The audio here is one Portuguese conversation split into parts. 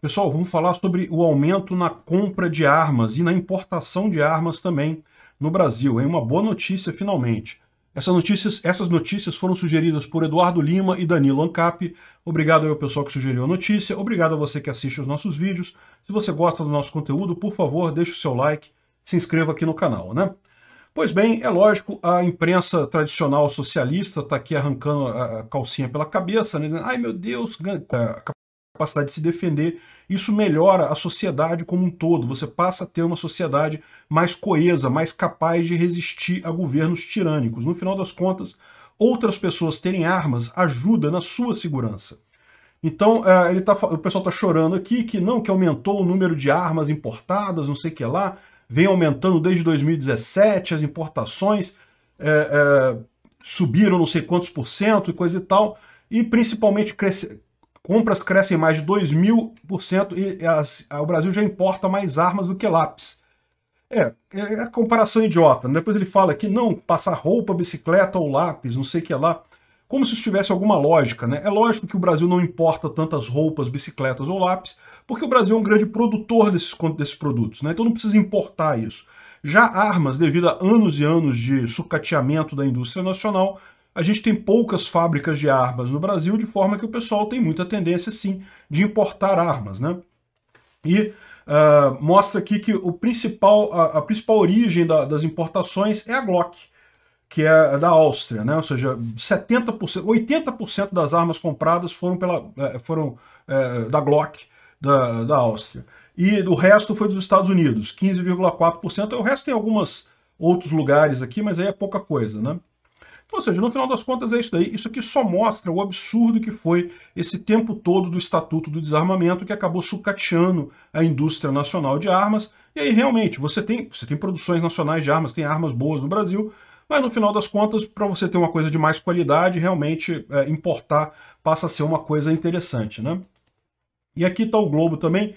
Pessoal, vamos falar sobre o aumento na compra de armas e na importação de armas também no Brasil. É uma boa notícia, finalmente. Essas notícias, essas notícias foram sugeridas por Eduardo Lima e Danilo Ancap. Obrigado ao pessoal que sugeriu a notícia. Obrigado a você que assiste os nossos vídeos. Se você gosta do nosso conteúdo, por favor, deixe o seu like, se inscreva aqui no canal, né? Pois bem, é lógico, a imprensa tradicional socialista está aqui arrancando a calcinha pela cabeça, né? Ai meu Deus, capacidade de se defender, isso melhora a sociedade como um todo. Você passa a ter uma sociedade mais coesa, mais capaz de resistir a governos tirânicos. No final das contas, outras pessoas terem armas ajuda na sua segurança. Então, é, ele tá, o pessoal está chorando aqui que não, que aumentou o número de armas importadas, não sei o que lá, vem aumentando desde 2017, as importações é, é, subiram não sei quantos por cento e coisa e tal, e principalmente cresce, Compras crescem mais de 2 mil por cento e as, o Brasil já importa mais armas do que lápis. É, é a é comparação idiota. Né? Depois ele fala que não, passar roupa, bicicleta ou lápis, não sei o que lá. Como se isso tivesse alguma lógica, né? É lógico que o Brasil não importa tantas roupas, bicicletas ou lápis, porque o Brasil é um grande produtor desses, desses produtos, né? Então não precisa importar isso. Já armas, devido a anos e anos de sucateamento da indústria nacional, a gente tem poucas fábricas de armas no Brasil, de forma que o pessoal tem muita tendência, sim, de importar armas, né? E uh, mostra aqui que o principal, a, a principal origem da, das importações é a Glock, que é da Áustria, né? Ou seja, 70%, 80% das armas compradas foram, pela, é, foram é, da Glock da, da Áustria. E o resto foi dos Estados Unidos, 15,4%. O resto tem alguns outros lugares aqui, mas aí é pouca coisa, né? Ou seja, no final das contas é isso daí. Isso aqui só mostra o absurdo que foi esse tempo todo do Estatuto do Desarmamento que acabou sucateando a indústria nacional de armas. E aí, realmente, você tem, você tem produções nacionais de armas, tem armas boas no Brasil, mas no final das contas, para você ter uma coisa de mais qualidade, realmente é, importar passa a ser uma coisa interessante, né? E aqui está o Globo também,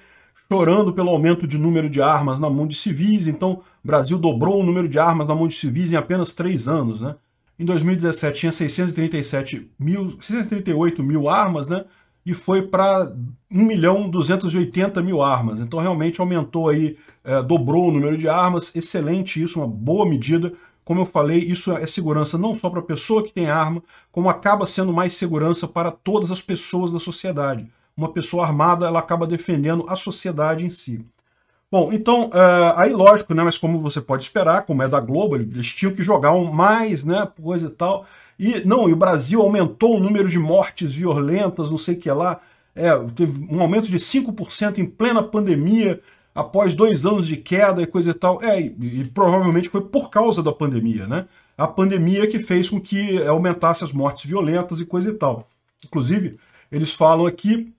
chorando pelo aumento de número de armas na mão de civis. Então, o Brasil dobrou o número de armas na mão de civis em apenas três anos, né? Em 2017 tinha 637 mil, 638 mil armas, né? E foi para 1 milhão 280 mil armas. Então realmente aumentou aí, é, dobrou o número de armas. Excelente isso, uma boa medida. Como eu falei, isso é segurança não só para a pessoa que tem arma, como acaba sendo mais segurança para todas as pessoas da sociedade. Uma pessoa armada, ela acaba defendendo a sociedade em si. Bom, então, uh, aí lógico, né? Mas como você pode esperar, como é da Globo, eles tinham que jogar um mais, né? Coisa e tal. E não, e o Brasil aumentou o número de mortes violentas, não sei o que lá. É, teve um aumento de 5% em plena pandemia, após dois anos de queda e coisa e tal. É, e, e provavelmente foi por causa da pandemia, né? A pandemia que fez com que aumentasse as mortes violentas e coisa e tal. Inclusive, eles falam aqui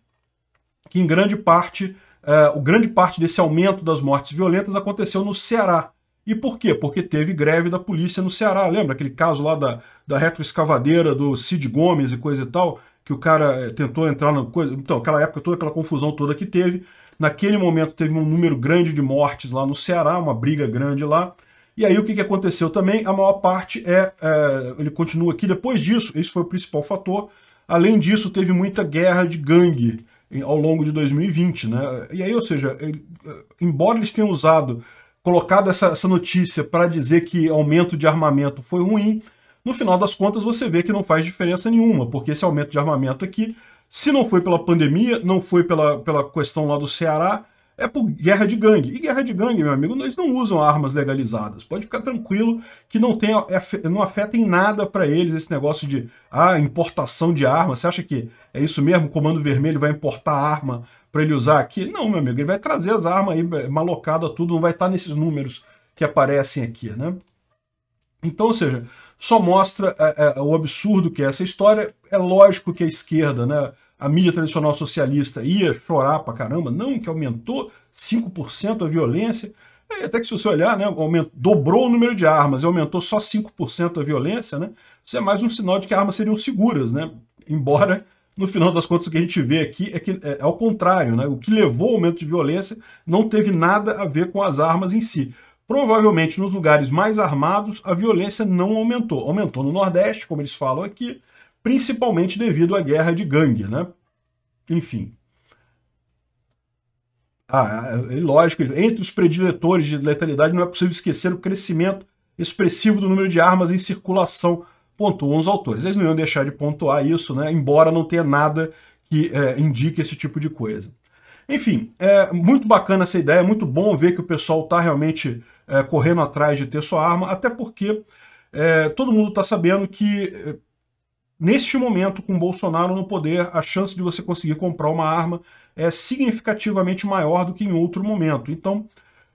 que em grande parte é, o grande parte desse aumento das mortes violentas aconteceu no Ceará. E por quê? Porque teve greve da polícia no Ceará. Lembra aquele caso lá da, da retroescavadeira do Cid Gomes e coisa e tal? Que o cara eh, tentou entrar na coisa. Então, aquela época toda, aquela confusão toda que teve. Naquele momento teve um número grande de mortes lá no Ceará, uma briga grande lá. E aí o que, que aconteceu também? A maior parte é, é. Ele continua aqui. Depois disso, esse foi o principal fator. Além disso, teve muita guerra de gangue ao longo de 2020, né? E aí, ou seja, ele, embora eles tenham usado, colocado essa, essa notícia para dizer que aumento de armamento foi ruim, no final das contas você vê que não faz diferença nenhuma, porque esse aumento de armamento aqui, se não foi pela pandemia, não foi pela, pela questão lá do Ceará, é por guerra de gangue. E guerra de gangue, meu amigo, eles não usam armas legalizadas. Pode ficar tranquilo que não, tem, não afeta em nada para eles esse negócio de ah, importação de armas. Você acha que é isso mesmo? O Comando Vermelho vai importar arma para ele usar aqui? Não, meu amigo, ele vai trazer as armas aí é, malocada tudo, não vai estar tá nesses números que aparecem aqui, né? Então, ou seja, só mostra é, é, o absurdo que é essa história. É lógico que a esquerda, né? a mídia tradicional socialista ia chorar pra caramba, não, que aumentou 5% a violência. É, até que se você olhar, né, aumentou, dobrou o número de armas e aumentou só 5% a violência, né? Isso é mais um sinal de que armas seriam seguras, né? Embora no final das contas, o que a gente vê aqui é que é, é, ao contrário, né? o que levou ao aumento de violência não teve nada a ver com as armas em si. Provavelmente nos lugares mais armados a violência não aumentou. Aumentou no Nordeste, como eles falam aqui, principalmente devido à guerra de gangue, né? Enfim. Ah, é, é lógico, entre os prediletores de letalidade não é possível esquecer o crescimento expressivo do número de armas em circulação, pontuam os autores. Eles não iam deixar de pontuar isso, né? embora não tenha nada que é, indique esse tipo de coisa. Enfim, é muito bacana essa ideia, é muito bom ver que o pessoal está realmente é, correndo atrás de ter sua arma, até porque é, todo mundo está sabendo que é, neste momento, com Bolsonaro no poder, a chance de você conseguir comprar uma arma é significativamente maior do que em outro momento. Então,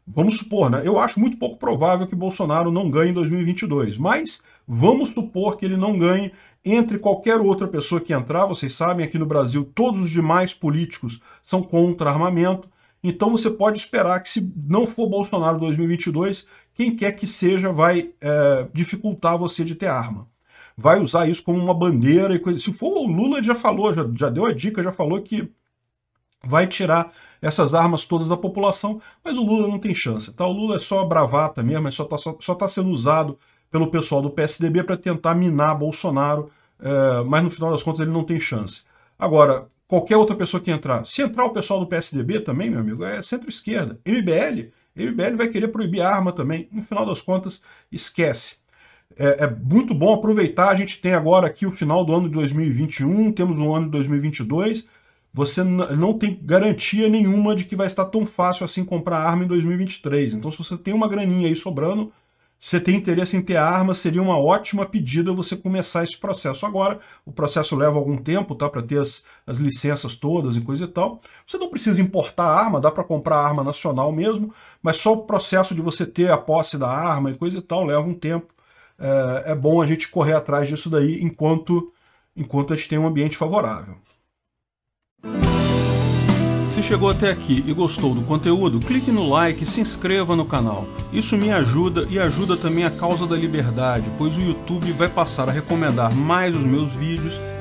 vamos supor, né? Eu acho muito pouco provável que Bolsonaro não ganhe em 2022, mas vamos supor que ele não ganhe entre qualquer outra pessoa que entrar. Vocês sabem, aqui no Brasil, todos os demais políticos são contra armamento. Então você pode esperar que se não for Bolsonaro 2022, quem quer que seja vai é, dificultar você de ter arma vai usar isso como uma bandeira e coisa. Se for o Lula, já falou, já, já deu a dica, já falou que vai tirar essas armas todas da população, mas o Lula não tem chance, tá? O Lula é só bravata mesmo, é só está só, só tá sendo usado pelo pessoal do PSDB para tentar minar Bolsonaro, é, mas no final das contas ele não tem chance. Agora, qualquer outra pessoa que entrar, se entrar o pessoal do PSDB também, meu amigo, é centro-esquerda. MBL, MBL vai querer proibir arma também. No final das contas, esquece é, é, muito bom aproveitar. A gente tem agora aqui o final do ano de 2021, temos no ano de 2022. Você não tem garantia nenhuma de que vai estar tão fácil assim comprar arma em 2023. Então, se você tem uma graninha aí sobrando, você tem interesse em ter arma, seria uma ótima pedida você começar esse processo agora. O processo leva algum tempo, tá? Para ter as, as licenças todas e coisa e tal. Você não precisa importar arma, dá para comprar arma nacional mesmo, mas só o processo de você ter a posse da arma e coisa e tal leva um tempo é, é bom a gente correr atrás disso daí enquanto, enquanto a gente tem um ambiente favorável. Se chegou até aqui e gostou do conteúdo, clique no like e se inscreva no canal. Isso me ajuda e ajuda também a causa da liberdade, pois o YouTube vai passar a recomendar mais os meus vídeos